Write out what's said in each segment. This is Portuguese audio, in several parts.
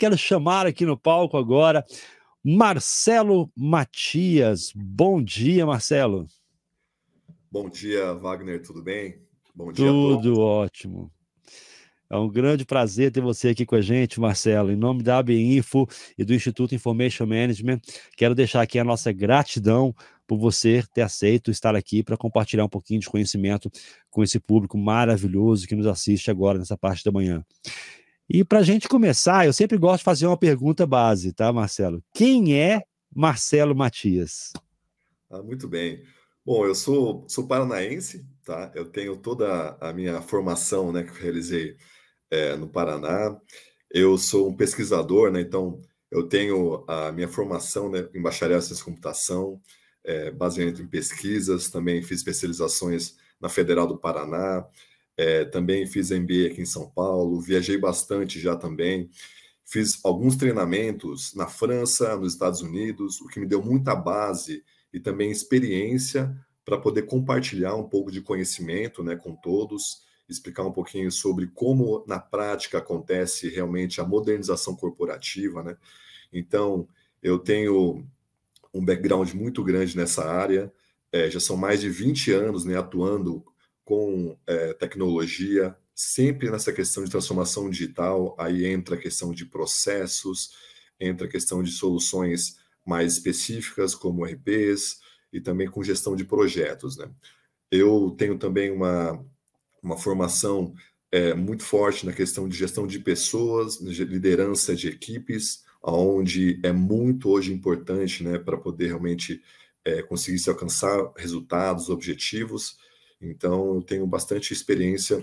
Quero chamar aqui no palco agora Marcelo Matias. Bom dia, Marcelo. Bom dia, Wagner, tudo bem? Bom dia Tudo ótimo. É um grande prazer ter você aqui com a gente, Marcelo. Em nome da ABINFO e do Instituto Information Management, quero deixar aqui a nossa gratidão por você ter aceito estar aqui para compartilhar um pouquinho de conhecimento com esse público maravilhoso que nos assiste agora nessa parte da manhã. E para a gente começar, eu sempre gosto de fazer uma pergunta base, tá, Marcelo? Quem é Marcelo Matias? Ah, muito bem. Bom, eu sou, sou paranaense, tá? Eu tenho toda a minha formação, né, que eu realizei é, no Paraná. Eu sou um pesquisador, né? Então, eu tenho a minha formação né, em bacharel em ciência computação, é, baseado em pesquisas. Também fiz especializações na Federal do Paraná é, também fiz MBA aqui em São Paulo, viajei bastante já também, fiz alguns treinamentos na França, nos Estados Unidos, o que me deu muita base e também experiência para poder compartilhar um pouco de conhecimento né, com todos, explicar um pouquinho sobre como na prática acontece realmente a modernização corporativa. Né? Então, eu tenho um background muito grande nessa área, é, já são mais de 20 anos né, atuando com é, tecnologia, sempre nessa questão de transformação digital, aí entra a questão de processos, entra a questão de soluções mais específicas, como RPs, e também com gestão de projetos. Né? Eu tenho também uma, uma formação é, muito forte na questão de gestão de pessoas, liderança de equipes, onde é muito hoje importante né, para poder realmente é, conseguir se alcançar resultados, objetivos então, eu tenho bastante experiência,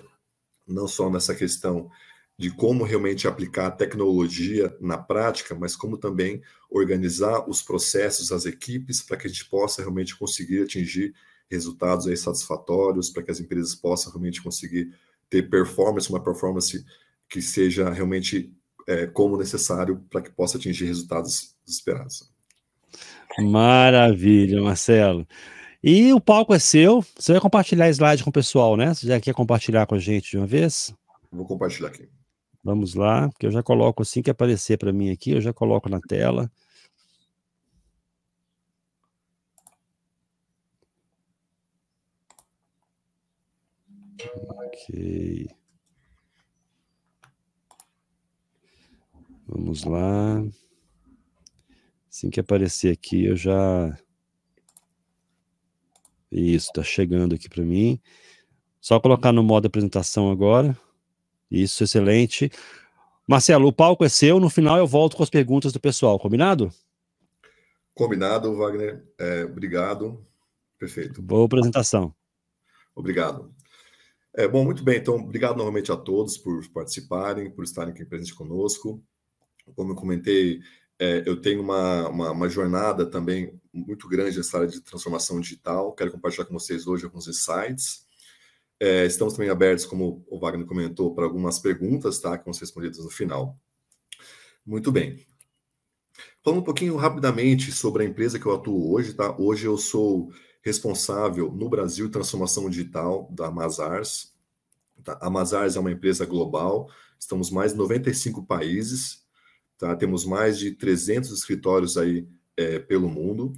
não só nessa questão de como realmente aplicar a tecnologia na prática, mas como também organizar os processos, as equipes, para que a gente possa realmente conseguir atingir resultados aí satisfatórios, para que as empresas possam realmente conseguir ter performance, uma performance que seja realmente é, como necessário para que possa atingir resultados esperados. Maravilha, Marcelo. E o palco é seu. Você vai compartilhar slide com o pessoal, né? Você já quer compartilhar com a gente de uma vez? Vou compartilhar aqui. Vamos lá, que eu já coloco assim que aparecer para mim aqui, eu já coloco na tela. Ok. Vamos lá. Assim que aparecer aqui, eu já isso, está chegando aqui para mim. Só colocar no modo apresentação agora. Isso, excelente. Marcelo, o palco é seu. No final eu volto com as perguntas do pessoal, combinado? Combinado, Wagner. É, obrigado. Perfeito. Boa apresentação. Obrigado. É, bom, muito bem. Então, obrigado novamente a todos por participarem, por estarem aqui presentes conosco. Como eu comentei, é, eu tenho uma, uma, uma, jornada também muito grande nessa área de transformação digital. Quero compartilhar com vocês hoje alguns insights. É, estamos também abertos, como o Wagner comentou, para algumas perguntas, tá? Que vão ser respondidas no final. Muito bem. Falando um pouquinho rapidamente sobre a empresa que eu atuo hoje, tá? Hoje eu sou responsável no Brasil transformação digital da Mazars. Tá? A Mazars é uma empresa global, estamos mais de 95 países Tá? Temos mais de 300 escritórios aí é, pelo mundo.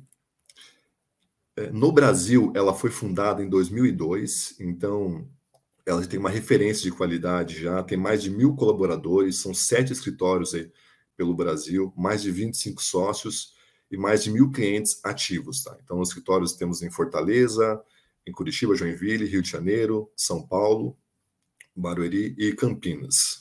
É, no Brasil, ela foi fundada em 2002, então ela tem uma referência de qualidade já, tem mais de mil colaboradores, são sete escritórios aí pelo Brasil, mais de 25 sócios e mais de mil clientes ativos. Tá? Então, os escritórios temos em Fortaleza, em Curitiba, Joinville, Rio de Janeiro, São Paulo, Barueri e Campinas.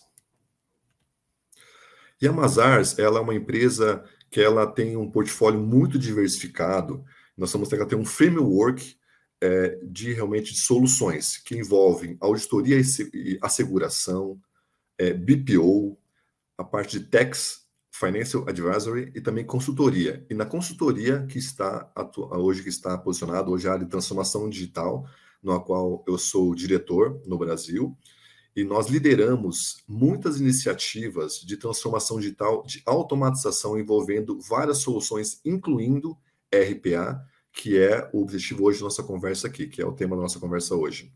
E a Mazars, ela é uma empresa que ela tem um portfólio muito diversificado. Nós vamos ter que ter um framework é, de realmente de soluções que envolvem auditoria e asseguração, é, BPO, a parte de tax, financial advisory e também consultoria. E na consultoria que está hoje que está posicionado hoje é a área de transformação digital, no qual eu sou diretor no Brasil. E nós lideramos muitas iniciativas de transformação digital, de automatização envolvendo várias soluções, incluindo RPA, que é o objetivo hoje da nossa conversa aqui, que é o tema da nossa conversa hoje.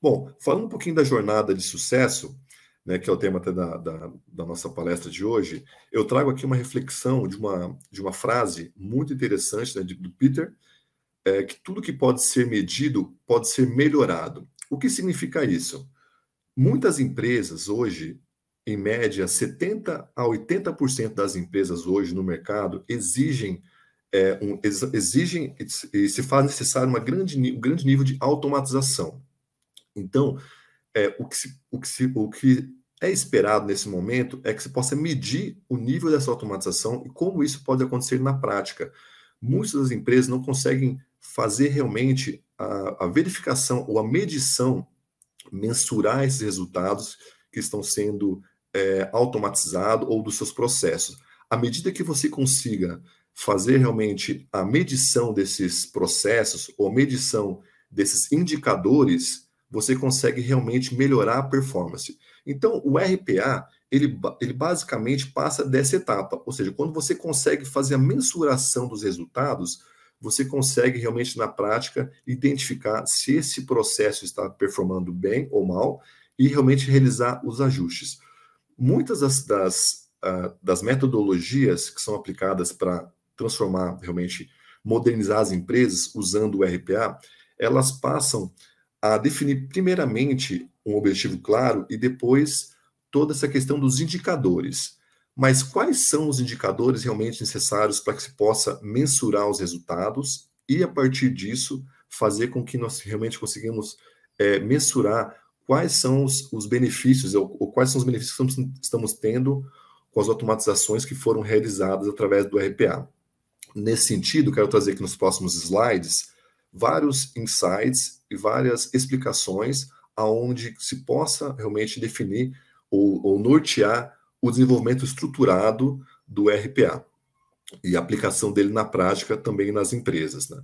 Bom, falando um pouquinho da jornada de sucesso, né, que é o tema até da, da, da, nossa palestra de hoje, eu trago aqui uma reflexão de uma, de uma frase muito interessante né, de, do Peter, é, que tudo que pode ser medido pode ser melhorado. O que significa isso? Muitas empresas hoje, em média, 70% a 80% das empresas hoje no mercado exigem, é, um, exigem e se faz necessário uma grande, um grande nível de automatização. Então, é, o, que se, o, que se, o que é esperado nesse momento é que se possa medir o nível dessa automatização e como isso pode acontecer na prática. Muitas das empresas não conseguem fazer realmente a, a verificação ou a medição, mensurar esses resultados que estão sendo é, automatizados ou dos seus processos. À medida que você consiga fazer realmente a medição desses processos ou a medição desses indicadores, você consegue realmente melhorar a performance. Então, o RPA, ele, ele basicamente passa dessa etapa, ou seja, quando você consegue fazer a mensuração dos resultados, você consegue realmente na prática identificar se esse processo está performando bem ou mal e realmente realizar os ajustes. Muitas das, das, uh, das metodologias que são aplicadas para transformar realmente, modernizar as empresas usando o RPA, elas passam a definir primeiramente um objetivo claro e depois toda essa questão dos indicadores. Mas quais são os indicadores realmente necessários para que se possa mensurar os resultados e, a partir disso, fazer com que nós realmente conseguimos é, mensurar quais são os, os benefícios ou, ou, quais são os benefícios que estamos, estamos tendo com as automatizações que foram realizadas através do RPA. Nesse sentido, quero trazer aqui nos próximos slides vários insights e várias explicações aonde se possa realmente definir ou, ou nortear o desenvolvimento estruturado do RPA e a aplicação dele na prática também nas empresas. Né?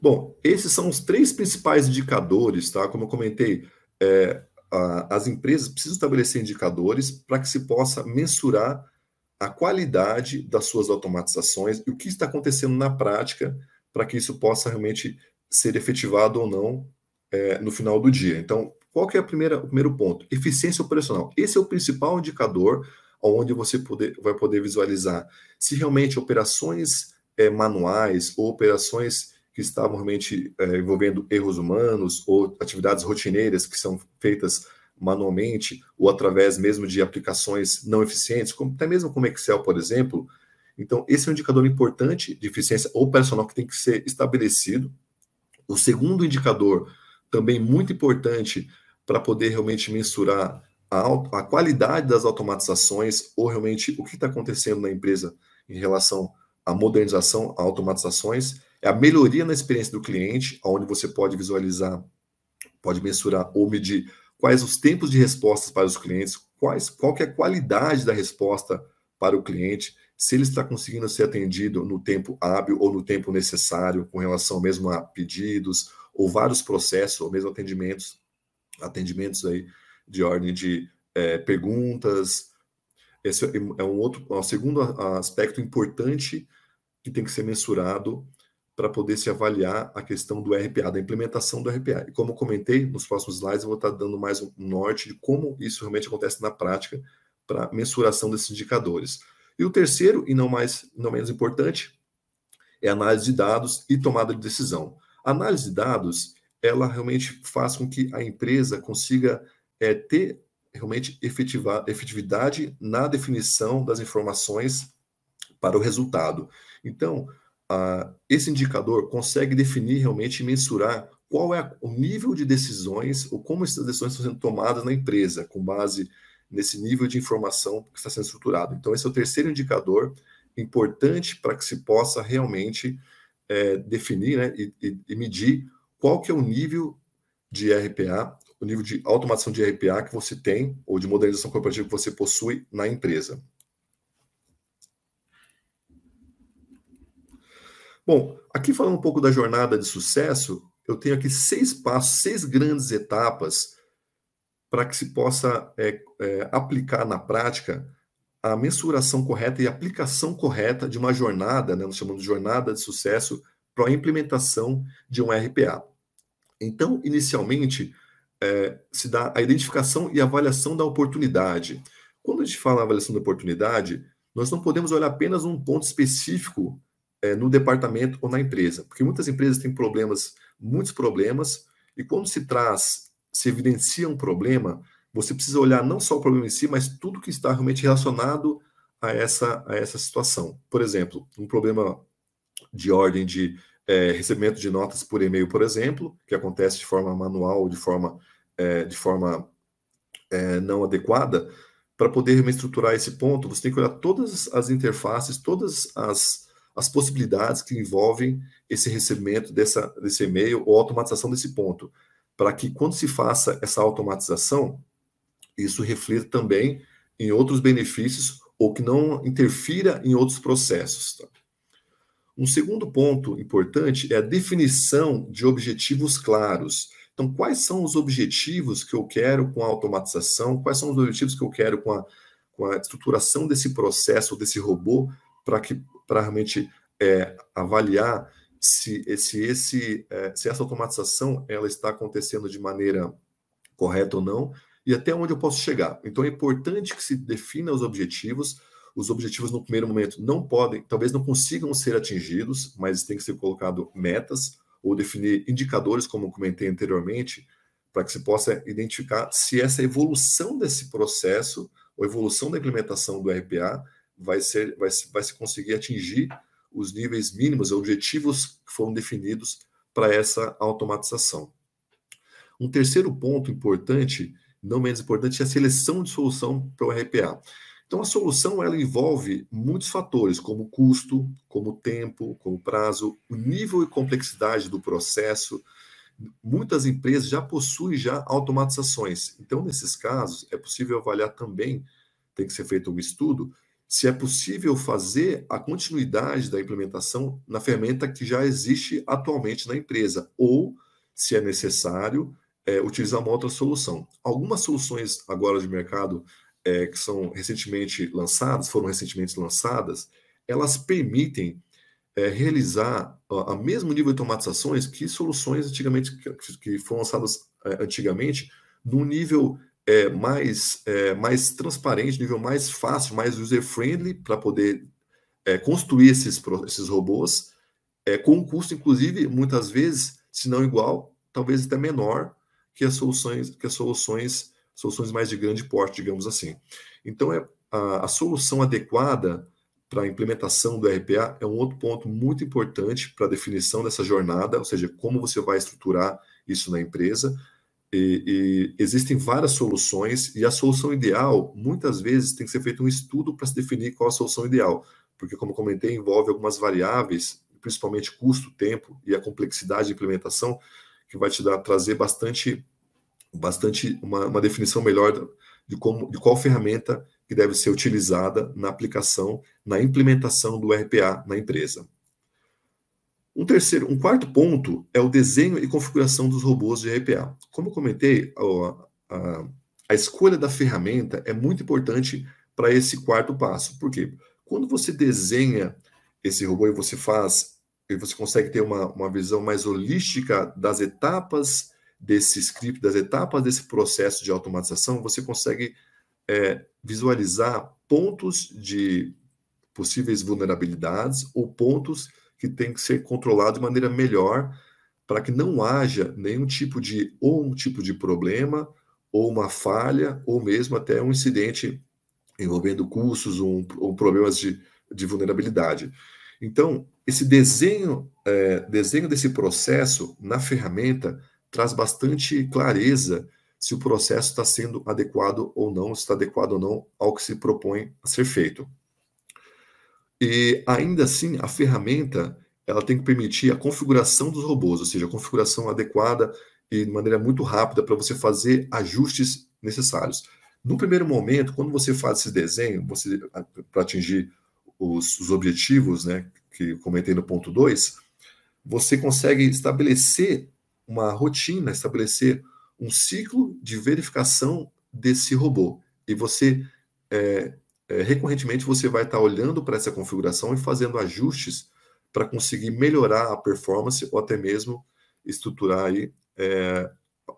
Bom, esses são os três principais indicadores, tá? Como eu comentei, é, a, as empresas precisam estabelecer indicadores para que se possa mensurar a qualidade das suas automatizações e o que está acontecendo na prática para que isso possa realmente ser efetivado ou não é, no final do dia. Então, qual que é a primeira, o primeiro ponto? Eficiência operacional. Esse é o principal indicador onde você poder, vai poder visualizar se realmente operações é, manuais ou operações que estavam realmente é, envolvendo erros humanos ou atividades rotineiras que são feitas manualmente ou através mesmo de aplicações não eficientes, como, até mesmo como Excel, por exemplo. Então, esse é um indicador importante de eficiência operacional que tem que ser estabelecido. O segundo indicador, também muito importante, para poder realmente mensurar a, a, qualidade das automatizações ou realmente o que está acontecendo na empresa em relação à modernização, a automatizações, é a melhoria na experiência do cliente, onde você pode visualizar, pode mensurar ou medir quais os tempos de respostas para os clientes, quais, qual que é a qualidade da resposta para o cliente, se ele está conseguindo ser atendido no tempo hábil ou no tempo necessário, com relação mesmo a pedidos ou vários processos ou mesmo atendimentos atendimentos aí de ordem de é, perguntas. Esse é, é um outro, é um segundo aspecto importante que tem que ser mensurado para poder se avaliar a questão do RPA, da implementação do RPA. E como comentei, nos próximos slides eu vou estar tá dando mais um norte de como isso realmente acontece na prática para mensuração desses indicadores. E o terceiro, e não mais não menos importante, é análise de dados e tomada de decisão. análise de dados ela realmente faz com que a empresa consiga é, ter realmente efetivar, efetividade na definição das informações para o resultado. Então, a, esse indicador consegue definir realmente e mensurar qual é o nível de decisões ou como essas decisões estão sendo tomadas na empresa, com base nesse nível de informação que está sendo estruturado. Então, esse é o terceiro indicador importante para que se possa realmente é, definir né, e, e, e medir qual que é o nível de RPA, o nível de automação de RPA que você tem, ou de modernização corporativa que você possui na empresa. Bom, aqui falando um pouco da jornada de sucesso, eu tenho aqui seis passos, seis grandes etapas para que se possa é, é, aplicar na prática a mensuração correta e aplicação correta de uma jornada, né, nós chamamos de jornada de sucesso para a implementação de um RPA. Então, inicialmente, é, se dá a identificação e avaliação da oportunidade. Quando a gente fala avaliação da oportunidade, nós não podemos olhar apenas um ponto específico é, no departamento ou na empresa, porque muitas empresas têm problemas, muitos problemas, e quando se traz, se evidencia um problema, você precisa olhar não só o problema em si, mas tudo que está realmente relacionado a essa, a essa situação. Por exemplo, um problema de ordem de é, recebimento de notas por e-mail, por exemplo, que acontece de forma manual ou de forma, é, de forma é, não adequada, para poder reestruturar esse ponto, você tem que olhar todas as interfaces, todas as, as possibilidades que envolvem esse recebimento dessa, desse e-mail ou automatização desse ponto, para que quando se faça essa automatização, isso reflita também em outros benefícios ou que não interfira em outros processos. Tá? Um segundo ponto importante é a definição de objetivos claros. Então, quais são os objetivos que eu quero com a automatização? Quais são os objetivos que eu quero com a, com a estruturação desse processo, desse robô, para que para realmente é, avaliar se, esse, é, se essa automatização ela está acontecendo de maneira correta ou não e até onde eu posso chegar. Então, é importante que se defina os objetivos os objetivos no primeiro momento não podem, talvez não consigam ser atingidos, mas tem que ser colocado metas ou definir indicadores, como comentei anteriormente, para que se possa identificar se essa evolução desse processo, ou evolução da implementação do RPA, vai ser, vai, vai se conseguir atingir os níveis mínimos, objetivos que foram definidos para essa automatização. Um terceiro ponto importante, não menos importante, é a seleção de solução para o RPA. Então, a solução ela envolve muitos fatores, como custo, como tempo, como prazo, o nível e complexidade do processo. Muitas empresas já possuem já automatizações. Então, nesses casos, é possível avaliar também, tem que ser feito um estudo, se é possível fazer a continuidade da implementação na ferramenta que já existe atualmente na empresa, ou se é necessário é, utilizar uma outra solução. Algumas soluções agora de mercado é, que são recentemente lançadas, foram recentemente lançadas, elas permitem é, realizar o mesmo nível de automatizações que soluções antigamente que, que foram lançadas é, antigamente num nível é, mais, é, mais transparente, nível mais fácil, mais user-friendly para poder é, construir esses, esses robôs, é, com um custo, inclusive, muitas vezes, se não igual, talvez até menor que as soluções que as soluções soluções mais de grande porte, digamos assim. Então, é a, a solução adequada para a implementação do RPA é um outro ponto muito importante para a definição dessa jornada, ou seja, como você vai estruturar isso na empresa. E, e existem várias soluções, e a solução ideal, muitas vezes, tem que ser feito um estudo para se definir qual a solução ideal, porque, como comentei, envolve algumas variáveis, principalmente custo, tempo e a complexidade de implementação, que vai te dar, trazer bastante bastante uma, uma definição melhor de, como, de qual ferramenta que deve ser utilizada na aplicação, na implementação do RPA na empresa. Um terceiro, um quarto ponto é o desenho e configuração dos robôs de RPA. Como eu comentei, a, a, a escolha da ferramenta é muito importante para esse quarto passo. Por quê? Quando você desenha esse robô e você faz, e você consegue ter uma, uma visão mais holística das etapas desse script, das etapas desse processo de automatização, você consegue é, visualizar pontos de possíveis vulnerabilidades ou pontos que têm que ser controlados de maneira melhor para que não haja nenhum tipo de ou um tipo de problema ou uma falha ou mesmo até um incidente envolvendo cursos ou, ou problemas de, de vulnerabilidade. Então, esse desenho, é, desenho desse processo na ferramenta traz bastante clareza se o processo está sendo adequado ou não, se está adequado ou não ao que se propõe a ser feito. E ainda assim, a ferramenta ela tem que permitir a configuração dos robôs, ou seja, a configuração adequada e de maneira muito rápida para você fazer ajustes necessários. No primeiro momento, quando você faz esse desenho, você para atingir os, os, objetivos, né, que comentei no ponto 2, você consegue estabelecer uma rotina, estabelecer um ciclo de verificação desse robô. E você, é, é, recorrentemente, você vai estar olhando para essa configuração e fazendo ajustes para conseguir melhorar a performance ou até mesmo estruturar aí, é,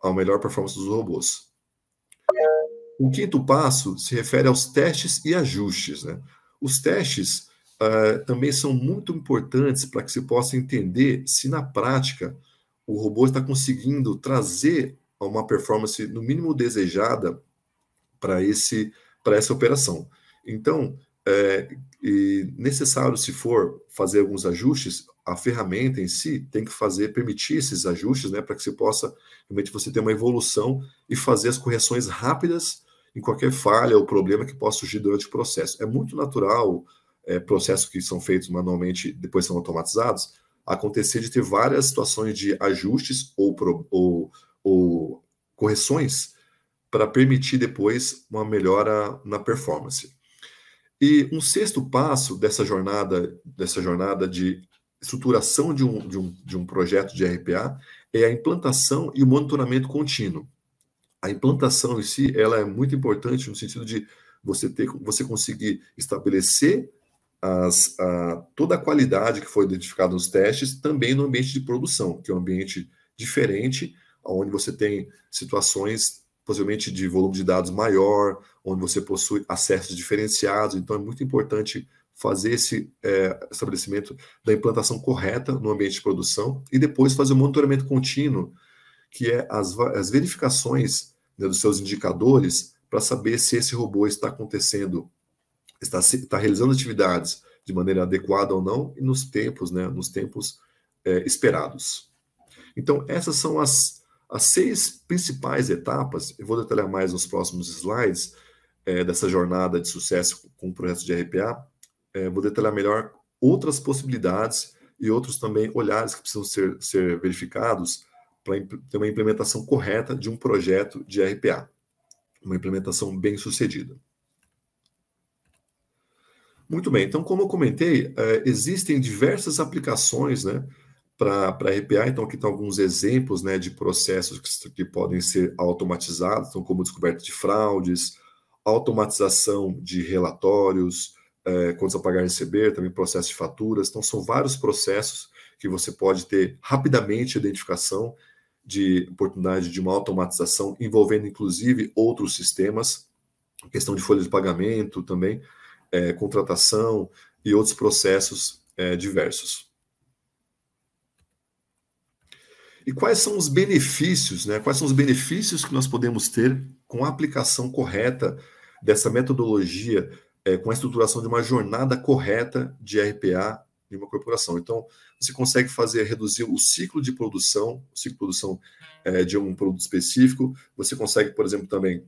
a melhor performance dos robôs. O quinto passo se refere aos testes e ajustes. Né? Os testes uh, também são muito importantes para que se possa entender se na prática o robô está conseguindo trazer uma performance no mínimo desejada para esse para essa operação. Então, é, necessário se for fazer alguns ajustes, a ferramenta em si tem que fazer permitir esses ajustes, né, para que você possa realmente você ter uma evolução e fazer as correções rápidas em qualquer falha ou problema que possa surgir durante o processo. É muito natural é, processos que são feitos manualmente depois são automatizados acontecer de ter várias situações de ajustes ou, pro, ou, ou correções para permitir depois uma melhora na performance. E um sexto passo dessa jornada, dessa jornada de estruturação de um, de um, de um projeto de RPA é a implantação e o monitoramento contínuo. A implantação em si ela é muito importante no sentido de você ter, você conseguir estabelecer as, a, toda a qualidade que foi identificada nos testes também no ambiente de produção, que é um ambiente diferente, onde você tem situações possivelmente de volume de dados maior, onde você possui acessos diferenciados. Então, é muito importante fazer esse é, estabelecimento da implantação correta no ambiente de produção e depois fazer o um monitoramento contínuo, que é as, as verificações né, dos seus indicadores para saber se esse robô está acontecendo está, está realizando atividades de maneira adequada ou não e nos tempos, né, nos tempos é, esperados. Então, essas são as, as seis principais etapas, eu vou detalhar mais nos próximos slides, é, dessa jornada de sucesso com o projeto de RPA, é, vou detalhar melhor outras possibilidades e outros também olhares que precisam ser, ser verificados para ter uma implementação correta de um projeto de RPA, uma implementação bem sucedida. Muito bem, então, como eu comentei, é, existem diversas aplicações né, para RPA, então aqui estão tá alguns exemplos né, de processos que, que podem ser automatizados, então, como descoberta de fraudes, automatização de relatórios, é, contas a pagar e receber, também processo de faturas, então são vários processos que você pode ter rapidamente identificação de oportunidade de uma automatização envolvendo inclusive outros sistemas, questão de folha de pagamento também é, contratação e outros processos é, diversos. E quais são os benefícios, né? Quais são os benefícios que nós podemos ter com a aplicação correta dessa metodologia, é, com a estruturação de uma jornada correta de RPA em uma corporação. Então, você consegue fazer reduzir o ciclo de produção, o ciclo de produção é, de um produto específico. Você consegue, por exemplo, também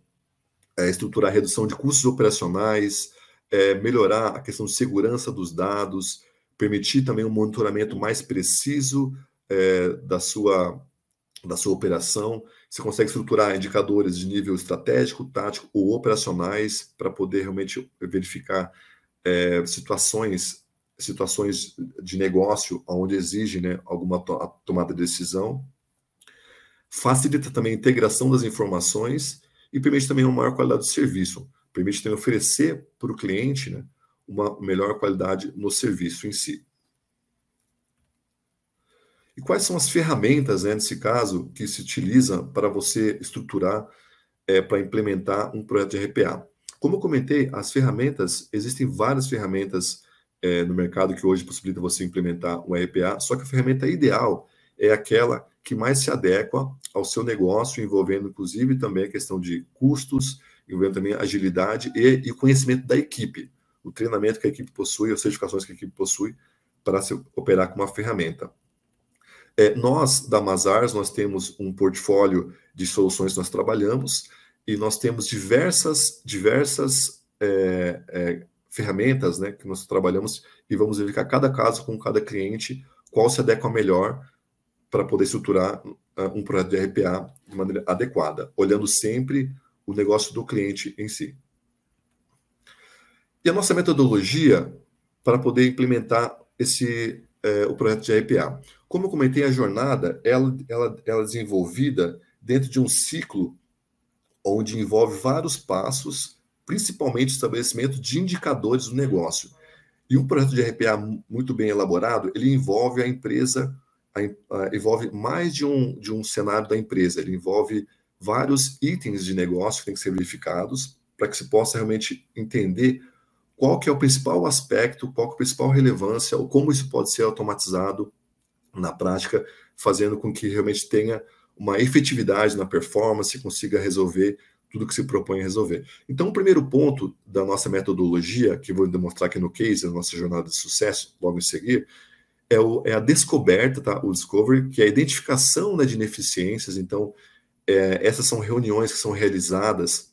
é, estruturar a redução de custos operacionais, é, melhorar a questão de segurança dos dados, permitir também um monitoramento mais preciso é, da, sua, da sua operação. Você consegue estruturar indicadores de nível estratégico, tático ou operacionais para poder realmente verificar é, situações situações de negócio onde exige né, alguma to tomada de decisão. Facilita também a integração das informações e permite também uma maior qualidade de serviço permite também oferecer para o cliente né, uma melhor qualidade no serviço em si. E quais são as ferramentas, né, nesse caso, que se utiliza para você estruturar, é, para implementar um projeto de RPA? Como eu comentei, as ferramentas, existem várias ferramentas é, no mercado que hoje possibilita você implementar um RPA, só que a ferramenta ideal é aquela que mais se adequa ao seu negócio, envolvendo inclusive também a questão de custos, e também é agilidade e, e o conhecimento da equipe, o treinamento que a equipe possui, as certificações que a equipe possui para se operar com uma ferramenta. É, nós, da Mazars, nós temos um portfólio de soluções que nós trabalhamos e nós temos diversas, diversas é, é, ferramentas né, que nós trabalhamos e vamos verificar cada caso com cada cliente qual se adequa melhor para poder estruturar uh, um projeto de RPA de maneira adequada, olhando sempre o negócio do cliente em si. E a nossa metodologia para poder implementar esse é, o projeto de IPA. Como eu comentei, a jornada ela, ela, ela é desenvolvida dentro de um ciclo onde envolve vários passos, principalmente estabelecimento de indicadores do negócio. E um projeto de RPA muito bem elaborado, ele envolve a empresa, a, a, envolve mais de um, de um cenário da empresa, ele envolve vários itens de negócio que têm que ser verificados para que se possa realmente entender qual que é o principal aspecto, qual que é a principal relevância, ou como isso pode ser automatizado na prática, fazendo com que realmente tenha uma efetividade na performance, consiga resolver tudo que se propõe a resolver. Então, o primeiro ponto da nossa metodologia, que vou demonstrar aqui no case, na nossa jornada de sucesso, logo em seguir, é, o, é a descoberta, tá? o discovery, que é a identificação né, de ineficiências. Então, é, essas são reuniões que são realizadas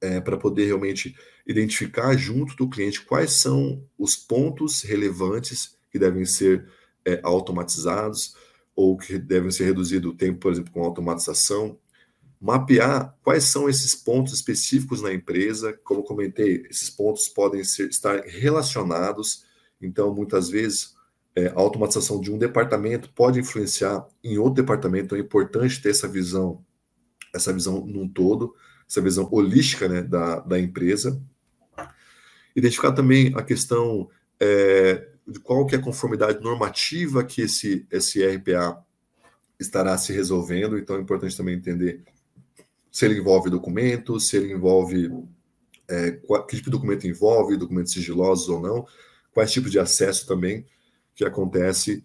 é, para poder realmente identificar junto do cliente quais são os pontos relevantes que devem ser é, automatizados ou que devem ser reduzido o tempo, por exemplo, com automatização. Mapear quais são esses pontos específicos na empresa. Como comentei, esses pontos podem ser, estar relacionados. Então, muitas vezes, é, a automatização de um departamento pode influenciar em outro departamento. Então, é importante ter essa visão essa visão num todo, essa visão holística né, da, da empresa. Identificar também a questão é, de qual que é a conformidade normativa que esse, esse RPA estará se resolvendo, então é importante também entender se ele envolve documento, se ele envolve é, qual, que tipo de documento envolve, documentos sigilosos ou não, quais tipos de acesso também que acontece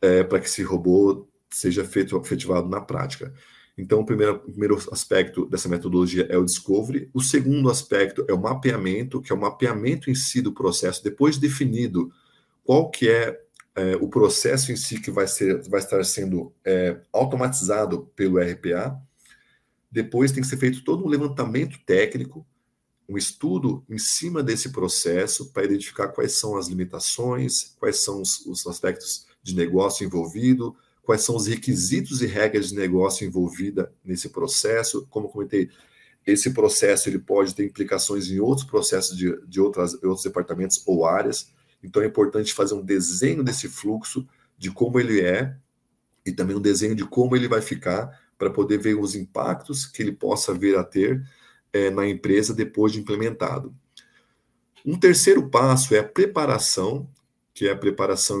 é, para que esse robô seja feito, efetivado na prática. Então, o primeiro, primeiro aspecto dessa metodologia é o discovery. O segundo aspecto é o mapeamento, que é o mapeamento em si do processo, depois definido qual que é, é o processo em si que vai, ser, vai estar sendo é, automatizado pelo RPA. Depois tem que ser feito todo um levantamento técnico, um estudo em cima desse processo para identificar quais são as limitações, quais são os, os aspectos de negócio envolvido, quais são os requisitos e regras de negócio envolvida nesse processo. Como comentei, esse processo ele pode ter implicações em outros processos de, de outras, outros departamentos ou áreas. Então é importante fazer um desenho desse fluxo, de como ele é, e também um desenho de como ele vai ficar, para poder ver os impactos que ele possa vir a ter é, na empresa depois de implementado. Um terceiro passo é a preparação que é a preparação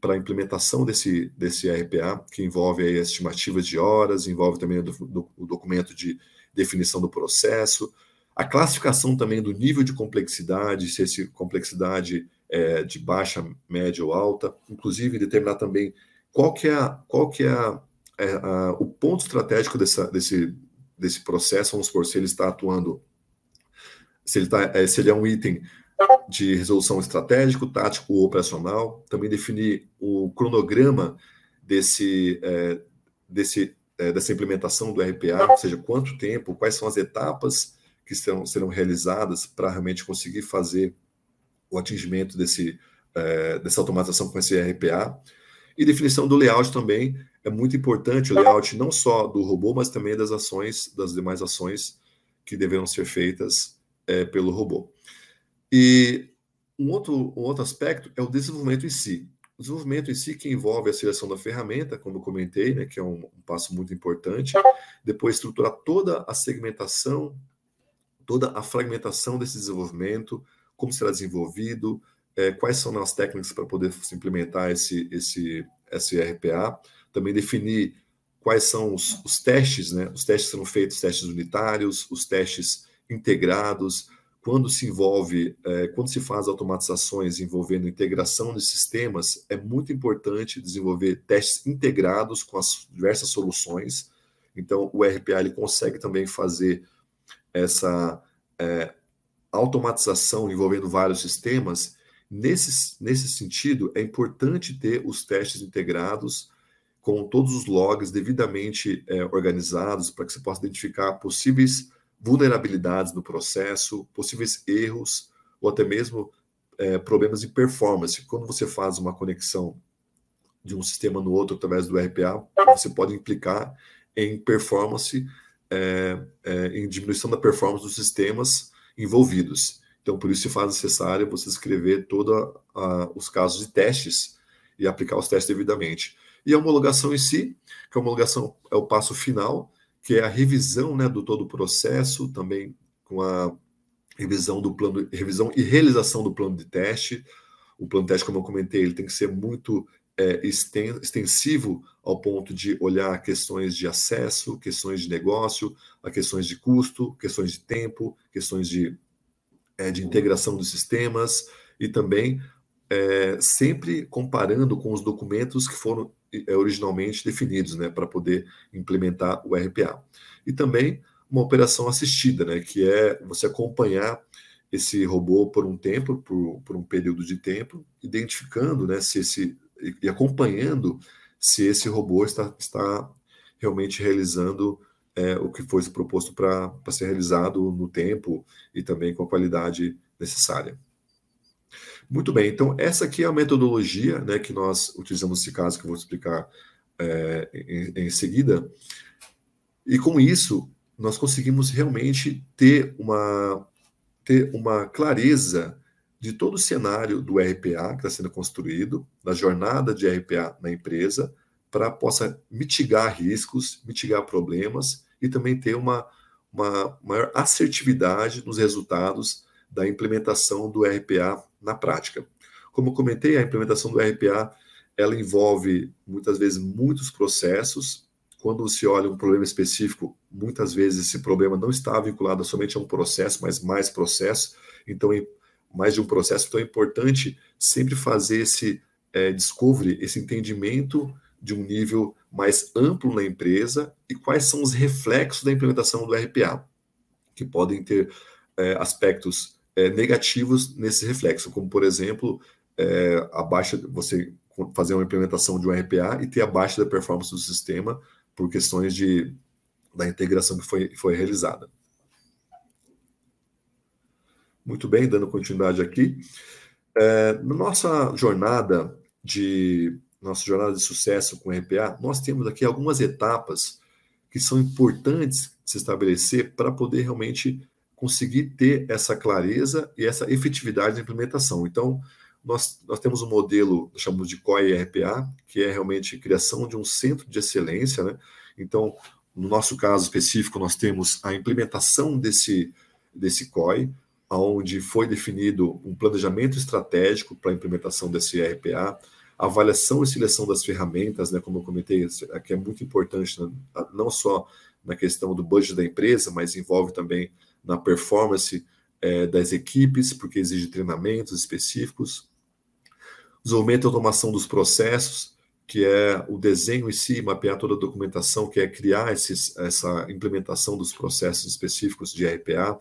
para a implementação desse, desse RPA, que envolve aí estimativas de horas, envolve também o, do, o documento de definição do processo, a classificação também do nível de complexidade, se essa complexidade é de baixa, média ou alta, inclusive determinar também qual que é, qual que é, a, é, a, o ponto estratégico dessa, desse, desse processo, vamos supor, se ele está atuando, se ele, está é, se ele é um item de resolução estratégico, tático ou operacional, também definir o cronograma desse, é, desse, é, dessa implementação do RPA, ou seja, quanto tempo, quais são as etapas que serão, serão realizadas para realmente conseguir fazer o atingimento desse, é, dessa automatização com esse RPA. E definição do layout também é muito importante, o layout não só do robô, mas também das ações, das demais ações que deverão ser feitas é, pelo robô. E um outro, um outro aspecto é o desenvolvimento em si. O desenvolvimento em si que envolve a seleção da ferramenta, como eu comentei, né, que é um, um passo muito importante. Depois estruturar toda a segmentação, toda a fragmentação desse desenvolvimento, como será desenvolvido, é, quais são as técnicas para poder implementar esse, esse, esse RPA, também definir quais são os, os testes, né? Os testes serão feitos, testes unitários, os testes integrados, quando se envolve, é, quando se faz automatizações envolvendo integração de sistemas, é muito importante desenvolver testes integrados com as diversas soluções. Então, o RPA ele consegue também fazer essa é, automatização envolvendo vários sistemas. Nesse, nesse sentido, é importante ter os testes integrados com todos os logs devidamente é, organizados para que você possa identificar possíveis vulnerabilidades no processo, possíveis erros ou até mesmo é, problemas de performance. Quando você faz uma conexão de um sistema no outro através do RPA, você pode implicar em performance, é, é, em diminuição da performance dos sistemas envolvidos. Então, por isso se faz necessário você escrever todos os casos de testes e aplicar os testes devidamente. E a homologação em si, que a homologação é o passo final, que é a revisão né, do todo o processo, também com a revisão do plano, revisão e realização do plano de teste. O plano de teste, como eu comentei, ele tem que ser muito é, extensivo ao ponto de olhar questões de acesso, questões de negócio, a questões de custo, questões de tempo, questões de, é, de integração dos sistemas e também é, sempre comparando com os documentos que foram é, originalmente definidos né, para poder implementar o RPA. E também uma operação assistida, né, que é você acompanhar esse robô por um tempo, por, por um período de tempo, identificando né, se esse, e acompanhando se esse robô está, está realmente realizando é, o que foi proposto para ser realizado no tempo e também com a qualidade necessária. Muito bem, então essa aqui é a metodologia né, que nós utilizamos nesse caso, que eu vou explicar é, em, em seguida. E com isso, nós conseguimos realmente ter uma, ter uma clareza de todo o cenário do RPA que está sendo construído, da jornada de RPA na empresa, para possa mitigar riscos, mitigar problemas e também ter uma, uma maior assertividade nos resultados da implementação do RPA na prática. Como comentei, a implementação do RPA ela envolve muitas vezes muitos processos. Quando se olha um problema específico, muitas vezes esse problema não está vinculado somente a um processo, mas mais processos. Então, é mais de um processo. Então, é importante sempre fazer esse é, discovery, esse entendimento de um nível mais amplo na empresa e quais são os reflexos da implementação do RPA, que podem ter é, aspectos é, negativos nesse reflexo, como por exemplo, é, a baixa, você fazer uma implementação de um RPA e ter a baixa da performance do sistema por questões de, da integração que foi, foi realizada. Muito bem, dando continuidade aqui. É, na nossa jornada de nossa jornada de sucesso com RPA, nós temos aqui algumas etapas que são importantes se estabelecer para poder realmente conseguir ter essa clareza e essa efetividade da implementação. Então, nós, nós temos um modelo, chamamos de COI RPA, que é realmente criação de um centro de excelência. Né? Então, no nosso caso específico, nós temos a implementação desse, desse COI, onde foi definido um planejamento estratégico para a implementação desse RPA, avaliação e seleção das ferramentas, né, como eu comentei, que é muito importante, né? não só na questão do budget da empresa, mas envolve também na performance é, das equipes, porque exige treinamentos específicos. Desenvolvimento e automação dos processos, que é o desenho em si, mapear toda a documentação, que é criar esses, essa implementação dos processos específicos de RPA.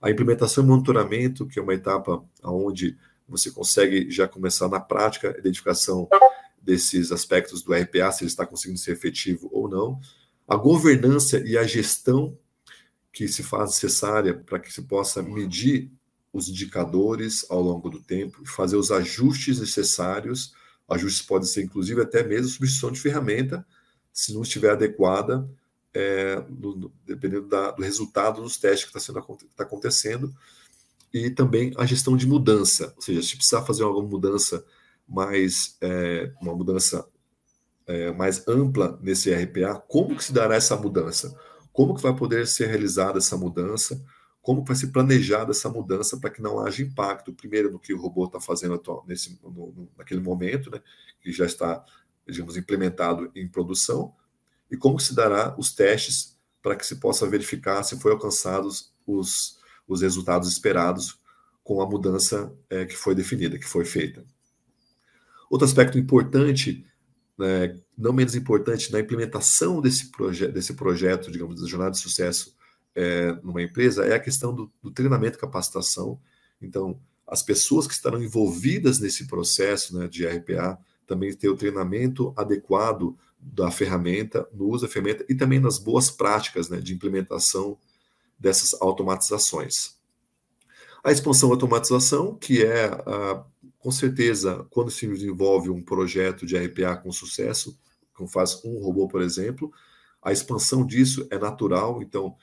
A implementação e monitoramento, que é uma etapa onde você consegue já começar na prática a identificação desses aspectos do RPA, se ele está conseguindo ser efetivo ou não. A governança e a gestão que se faz necessária para que se possa medir os indicadores ao longo do tempo, fazer os ajustes necessários. Ajustes podem ser, inclusive, até mesmo substituição de ferramenta, se não estiver adequada, é, dependendo da, do resultado dos testes que está tá acontecendo. E também a gestão de mudança, ou seja, se precisar fazer alguma mudança mais, é, uma mudança é, mais ampla nesse RPA, como que se dará essa mudança? como que vai poder ser realizada essa mudança, como vai ser planejada essa mudança para que não haja impacto, primeiro, no que o robô está fazendo nesse, no, naquele momento, né, que já está, digamos, implementado em produção, e como se dará os testes para que se possa verificar se foi alcançados os, os resultados esperados com a mudança é, que foi definida, que foi feita. Outro aspecto importante né, não menos importante, na implementação desse, proje desse projeto, digamos, da jornada de sucesso é, numa empresa, é a questão do, do treinamento e capacitação. Então, as pessoas que estarão envolvidas nesse processo né, de RPA também ter o treinamento adequado da ferramenta, no uso da ferramenta e também nas boas práticas né, de implementação dessas automatizações. A expansão automatização, que é a com certeza, quando se desenvolve um projeto de RPA com sucesso, como faz um robô, por exemplo, a expansão disso é natural. Então,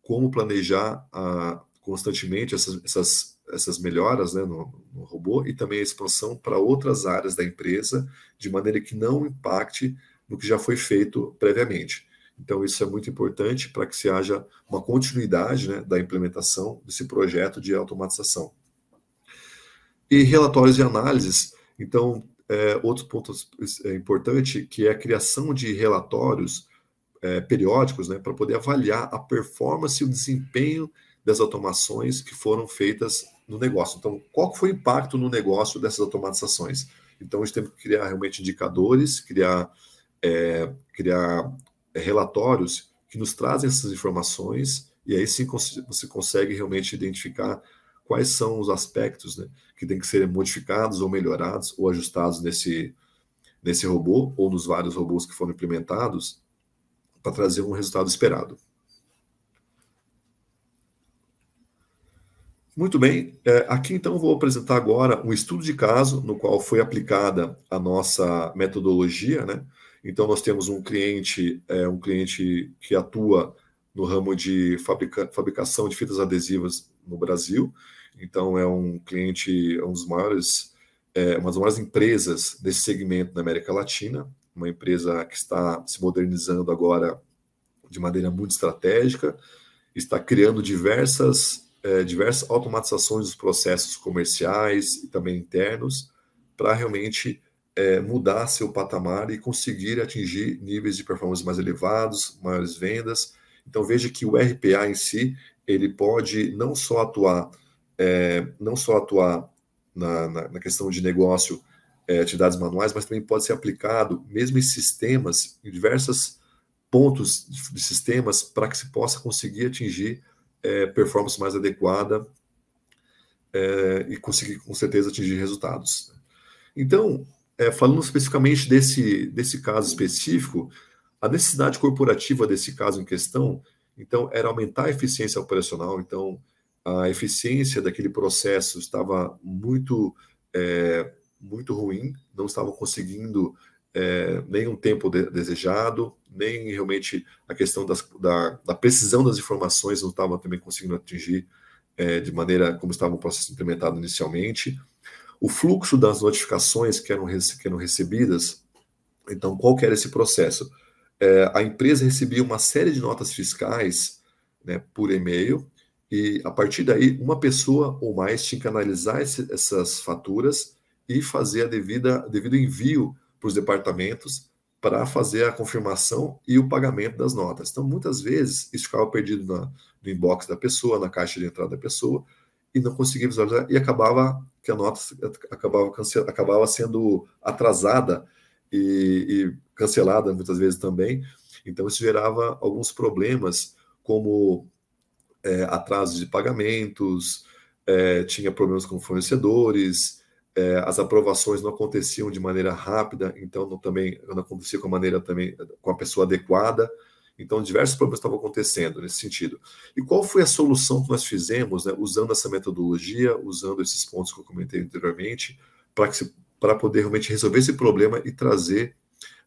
como planejar ah, constantemente essas, essas, essas melhoras né, no, no, robô e também a expansão para outras áreas da empresa, de maneira que não impacte no que já foi feito previamente. Então, isso é muito importante para que se haja uma continuidade né, da implementação desse projeto de automatização e relatórios e análises. Então, é, outro ponto é importante que é a criação de relatórios é, periódicos né, para poder avaliar a performance e o desempenho das automações que foram feitas no negócio. Então, qual foi o impacto no negócio dessas automatizações? Então, a gente tem que criar realmente indicadores, criar, é, criar relatórios que nos trazem essas informações, e aí sim você consegue realmente identificar quais são os aspectos né, que têm que ser modificados ou melhorados ou ajustados nesse, nesse robô ou nos vários robôs que foram implementados para trazer um resultado esperado. Muito bem, é, aqui então vou apresentar agora um estudo de caso no qual foi aplicada a nossa metodologia, né? Então nós temos um cliente, é, um cliente que atua no ramo de fabricação de fitas adesivas no Brasil. Então, é um cliente, é um dos maiores, é, uma das maiores empresas desse segmento na América Latina, uma empresa que está se modernizando agora de maneira muito estratégica, está criando diversas, é, diversas automatizações dos processos comerciais e também internos para realmente é, mudar seu patamar e conseguir atingir níveis de performance mais elevados, maiores vendas. Então veja que o RPA em si ele pode não só atuar, é, não só atuar na, na, na questão de negócio, é, atividades manuais, mas também pode ser aplicado mesmo em sistemas, em diversos pontos de sistemas, para que se possa conseguir atingir é, performance mais adequada é, e conseguir, com certeza, atingir resultados. Então, é, falando especificamente desse, desse caso específico, a necessidade corporativa desse caso em questão então, era aumentar a eficiência operacional. Então, a eficiência daquele processo estava muito, é, muito ruim, não estava conseguindo é, nem um tempo de, desejado, nem realmente a questão das, da, da, precisão das informações não estava também conseguindo atingir é, de maneira como estava o processo implementado inicialmente. O fluxo das notificações que eram, que eram recebidas, então, qual que era esse processo? é, a empresa recebia uma série de notas fiscais né, por e-mail, e a partir daí, uma pessoa ou mais tinha que analisar esse, essas faturas e fazer a devida devido envio para os departamentos para fazer a confirmação e o pagamento das notas. Então, muitas vezes, isso ficava perdido na, no inbox da pessoa, na caixa de entrada da pessoa, e não conseguia visualizar, e acabava que a nota acabava, acabava sendo atrasada e, e cancelada muitas vezes também. Então, isso gerava alguns problemas, como é, atrasos de pagamentos, é, tinha problemas com fornecedores, é, as aprovações não aconteciam de maneira rápida, então não, também não acontecia com a maneira também com a pessoa adequada. Então, diversos problemas estavam acontecendo nesse sentido. E qual foi a solução que nós fizemos, né, usando essa metodologia, usando esses pontos que eu comentei anteriormente, para que se para poder realmente resolver esse problema e trazer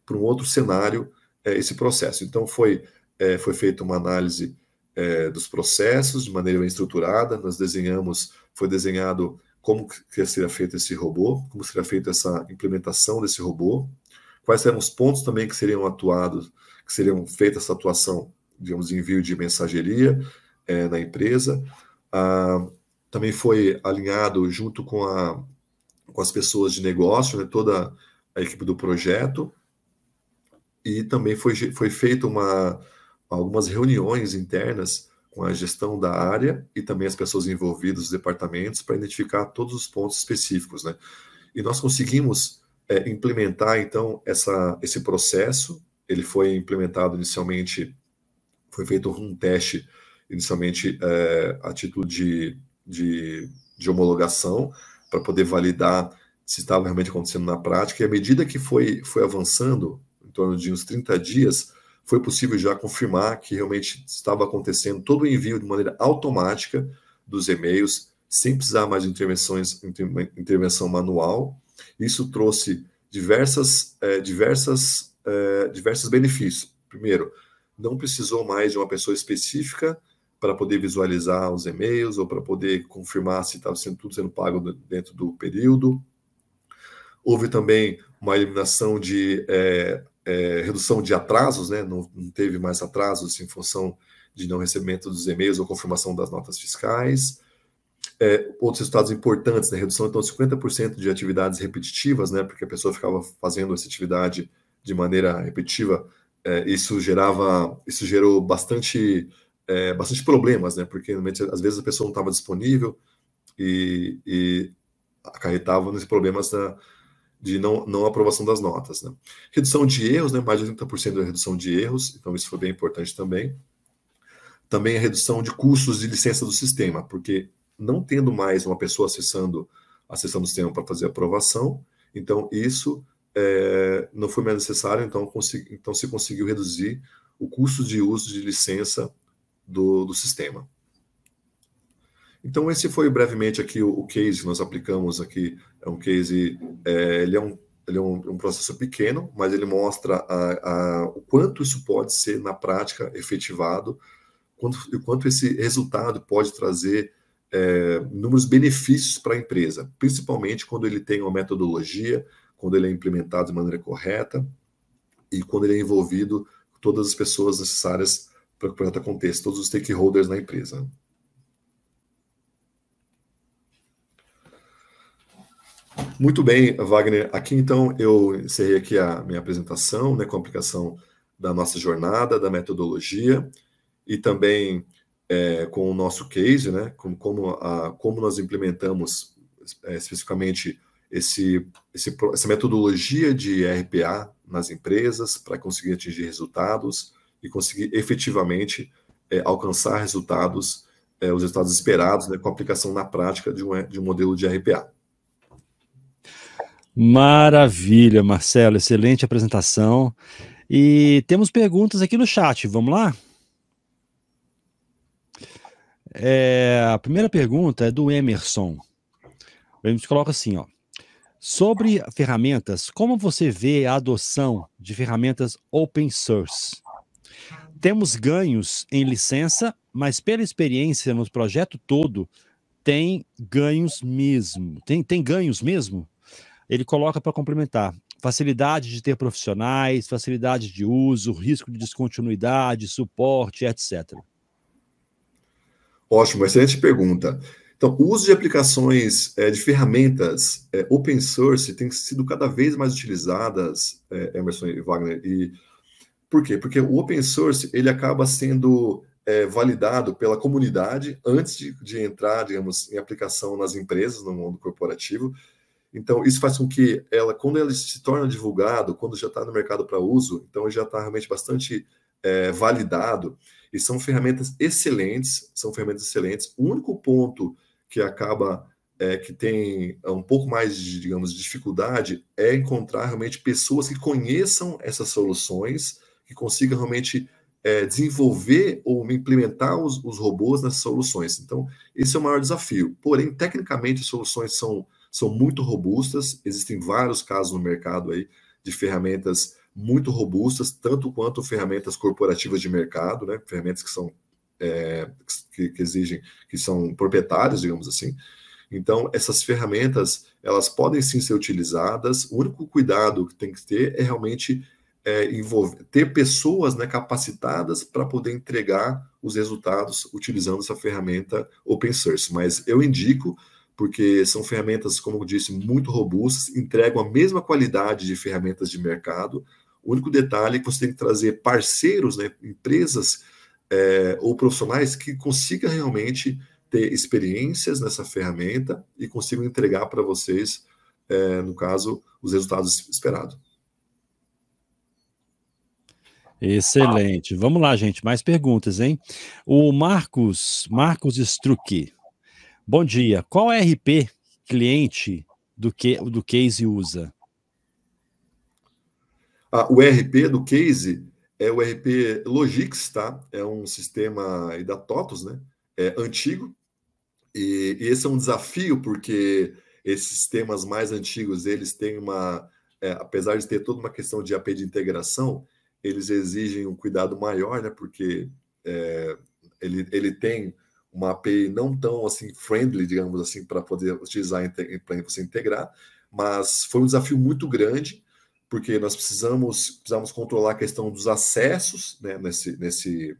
para um outro cenário é, esse processo. Então, foi, é, foi feita uma análise é, dos processos de maneira estruturada, nós desenhamos, foi desenhado como que seria feito esse robô, como seria feita essa implementação desse robô, quais seriam os pontos também que seriam atuados, que seriam feita essa atuação, digamos, de envio de mensageria na empresa. Ah, também foi alinhado junto com a com as pessoas de negócio, né, toda a equipe do projeto. E também foi, foi feita uma, algumas reuniões internas com a gestão da área e também as pessoas envolvidas, os departamentos, para identificar todos os pontos específicos. Né? E nós conseguimos é, implementar, então, essa, esse processo. Ele foi implementado inicialmente, foi feito um teste inicialmente é, a título de, de, de homologação, para poder validar se estava realmente acontecendo na prática. E à medida que foi, foi avançando, em torno de uns 30 dias, foi possível já confirmar que realmente estava acontecendo todo o envio de maneira automática dos e-mails, sem precisar mais de intervenções, intervenção manual. Isso trouxe diversas, eh, diversas, eh, diversos benefícios. Primeiro, não precisou mais de uma pessoa específica para poder visualizar os e-mails ou para poder confirmar se estava sendo tudo sendo pago dentro do período. Houve também uma eliminação de é, é, redução de atrasos, né? Não, não, teve mais atrasos em função de não recebimento dos e-mails ou confirmação das notas fiscais. É, outros resultados importantes, né? redução então de 50% de atividades repetitivas, né? porque a pessoa ficava fazendo essa atividade de maneira repetitiva, é, isso gerava, isso gerou bastante é, bastante problemas, né? Porque às vezes a pessoa não estava disponível e, e acarretava problemas da, de não, não aprovação das notas. Né? Redução de erros, né? mais de 30% da redução de erros, então isso foi bem importante também. Também a redução de custos de licença do sistema, porque não tendo mais uma pessoa acessando, acessando o sistema para fazer aprovação, então isso é, não foi mais necessário, então, consegui, então se conseguiu reduzir o custo de uso de licença do, do sistema. Então, esse foi brevemente aqui o, o case que nós aplicamos aqui. É um case, é, ele é, um, ele é um, um processo pequeno, mas ele mostra a, a, o quanto isso pode ser, na prática, efetivado, quanto, o quanto esse resultado pode trazer é, inúmeros benefícios para a empresa, principalmente quando ele tem uma metodologia, quando ele é implementado de maneira correta e quando ele é envolvido todas as pessoas necessárias para que o projeto aconteça, todos os stakeholders na empresa. Muito bem, Wagner. Aqui então eu encerrei aqui a minha apresentação, né, com a aplicação da nossa jornada, da metodologia e também é, com o nosso case, né, com, como, a, como nós implementamos é, especificamente esse, esse, essa metodologia de RPA nas empresas para conseguir atingir resultados e conseguir efetivamente é, alcançar resultados, é, os resultados esperados, né, com a aplicação na prática de um, é, de um modelo de RPA. Maravilha, Marcelo, excelente apresentação. E temos perguntas aqui no chat, vamos lá? É, a primeira pergunta é do Emerson. Ele Emerson coloca assim, ó. Sobre ferramentas, como você vê a adoção de ferramentas open source? temos ganhos em licença, mas pela experiência no projeto todo, tem ganhos mesmo. Tem, tem ganhos mesmo? Ele coloca para complementar. Facilidade de ter profissionais, facilidade de uso, risco de descontinuidade, suporte, etc. Ótimo, excelente pergunta. Então, o uso de aplicações, é, de ferramentas é, open source tem sido cada vez mais utilizadas, é, Emerson e Wagner, e por quê? Porque o open source ele acaba sendo é, validado pela comunidade antes de, de, entrar, digamos, em aplicação nas empresas, no mundo corporativo. Então, isso faz com que ela, quando ele se torna divulgado, quando já está no mercado para uso, então já está realmente bastante é, validado. E são ferramentas excelentes, são ferramentas excelentes. O único ponto que acaba é, que tem é, um pouco mais de, digamos, dificuldade é encontrar realmente pessoas que conheçam essas soluções que consiga realmente é, desenvolver ou implementar os, os robôs nessas soluções. Então, esse é o maior desafio. Porém, tecnicamente, as soluções são, são muito robustas, existem vários casos no mercado aí de ferramentas muito robustas, tanto quanto ferramentas corporativas de mercado, né? ferramentas que são é, que, que, exigem, que são proprietárias, digamos assim. Então, essas ferramentas, elas podem sim ser utilizadas. O único cuidado que tem que ter é realmente é, envolver, ter pessoas né, capacitadas para poder entregar os resultados utilizando essa ferramenta open source. Mas eu indico, porque são ferramentas, como eu disse, muito robustas, entregam a mesma qualidade de ferramentas de mercado. O único detalhe é que você tem que trazer parceiros, né, empresas é, ou profissionais que consigam realmente ter experiências nessa ferramenta e consigam entregar para vocês, é, no caso, os resultados esperados. Excelente. Vamos lá, gente. Mais perguntas, hein? O Marcos, Marcos Struck. Bom dia. Qual é RP cliente do que do Case usa? Ah, o RP do Case é o RP Logix, tá? É um sistema da TOTOS, né? É antigo. E, e esse é um desafio porque esses sistemas mais antigos, eles têm uma... É, apesar de ter toda uma questão de AP de integração, eles exigem um cuidado maior, né? Porque é, ele, ele tem uma API não tão assim friendly, digamos assim, para poder utilizar para você integrar, mas foi um desafio muito grande porque nós precisamos precisamos controlar a questão dos acessos, né? Nesse nesse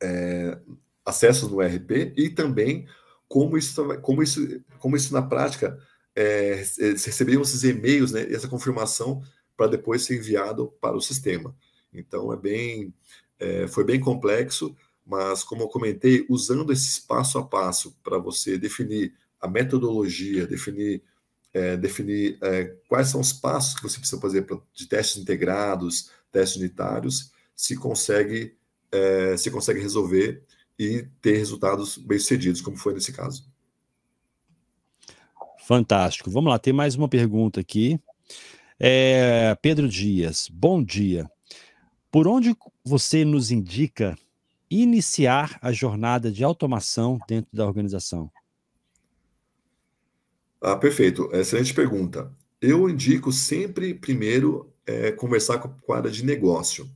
é, acessos no RP e também como isso como isso como isso na prática é, esses e-mails, né? Essa confirmação para depois ser enviado para o sistema. Então é bem, é, foi bem complexo, mas como eu comentei, usando esse passo a passo para você definir a metodologia, definir é, definir é, quais são os passos que você precisa fazer pra, de testes integrados, testes unitários, se consegue é, se consegue resolver e ter resultados bem sucedidos, como foi nesse caso. Fantástico. Vamos lá, tem mais uma pergunta aqui. É, Pedro Dias, bom dia. Por onde você nos indica iniciar a jornada de automação dentro da organização? Ah, perfeito. Excelente pergunta. Eu indico sempre, primeiro, é, conversar com a área de negócio.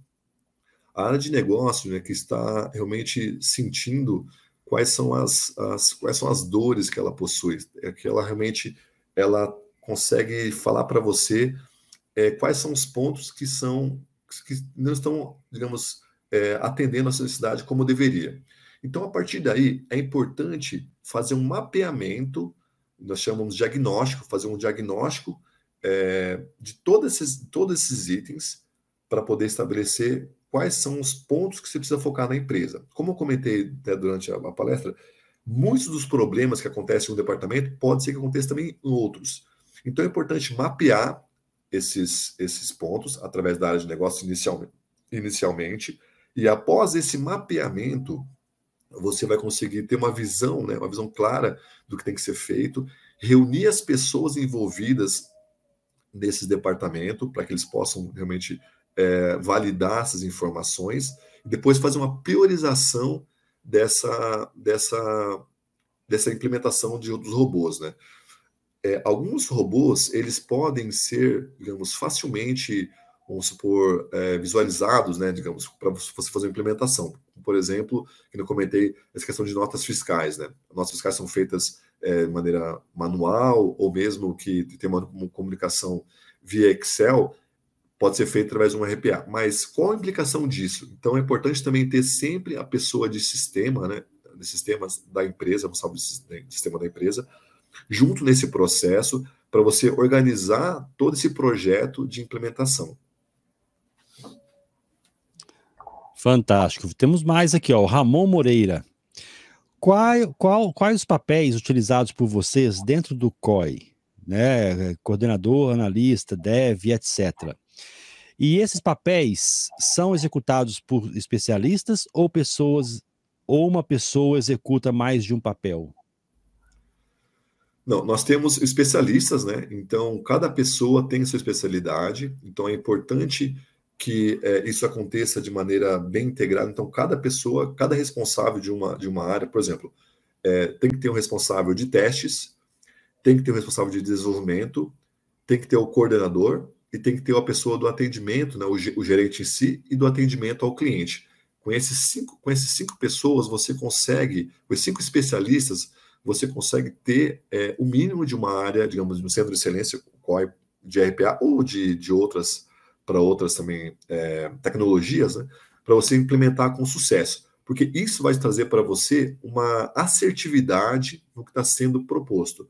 A área de negócio né, que está realmente sentindo quais são as, as, quais são as dores que ela possui. É que ela realmente ela consegue falar para você é, quais são os pontos que são que não estão, digamos, é, atendendo a necessidade como deveria. Então, a partir daí, é importante fazer um mapeamento, nós chamamos de diagnóstico, fazer um diagnóstico é, de todos esses, todos esses itens para poder estabelecer quais são os pontos que você precisa focar na empresa. Como eu comentei né, durante a, a palestra, muitos dos problemas que acontecem em um departamento pode ser que aconteça também em outros. Então, é importante mapear esses, esses pontos através da área de negócio inicialmente, e após esse mapeamento, você vai conseguir ter uma visão, né, uma visão clara do que tem que ser feito, reunir as pessoas envolvidas nesse departamento para que eles possam realmente é, validar essas informações e depois fazer uma priorização dessa, dessa, dessa implementação de, dos robôs, né? é, alguns robôs eles podem ser, digamos, facilmente, vamos supor, é, visualizados, né, digamos, para você fazer uma implementação. Por exemplo, que eu comentei essa questão de notas fiscais, né? Notas fiscais são feitas é, de maneira manual ou mesmo que tem uma, uma comunicação via Excel, pode ser feito através de um RPA. Mas qual a implicação disso? Então é importante também ter sempre a pessoa de sistema, né? De sistemas da empresa, responsável do sistema da empresa, junto nesse processo para você organizar todo esse projeto de implementação. Fantástico. Temos mais aqui, ó, o Ramon Moreira. Qual, qual, quais os papéis utilizados por vocês dentro do COI? Né? Coordenador, analista, dev, etc. E esses papéis são executados por especialistas ou pessoas, ou uma pessoa executa mais de um papel? Não, nós temos especialistas, né? Então, cada pessoa tem sua especialidade, então é importante que é, isso aconteça de maneira bem integrada. Então, cada pessoa, cada responsável de uma, de uma área, por exemplo, é, tem que ter um responsável de testes, tem que ter um responsável de desenvolvimento, tem que ter o coordenador e tem que ter a pessoa do atendimento, né, o, o gerente em si, e do atendimento ao cliente. Com esses cinco, com esses cinco pessoas, você consegue, com esses cinco especialistas, você consegue ter é, o mínimo de uma área, digamos, de um centro de excelência é de RPA ou de, de outras para outras também é, tecnologias, né, para você implementar com sucesso, porque isso vai trazer para você uma assertividade no que está sendo proposto.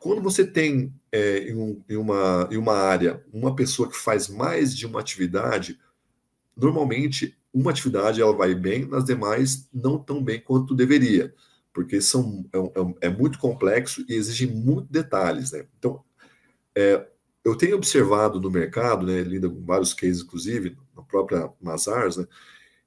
Quando você tem é, em, um, em, uma, em uma área uma pessoa que faz mais de uma atividade, normalmente uma atividade ela vai bem, nas demais não tão bem quanto deveria porque são, é, é, é muito complexo e exige muitos detalhes. Né? Então, é, eu tenho observado no mercado, né, lida com vários cases, inclusive, na própria Mazars, né,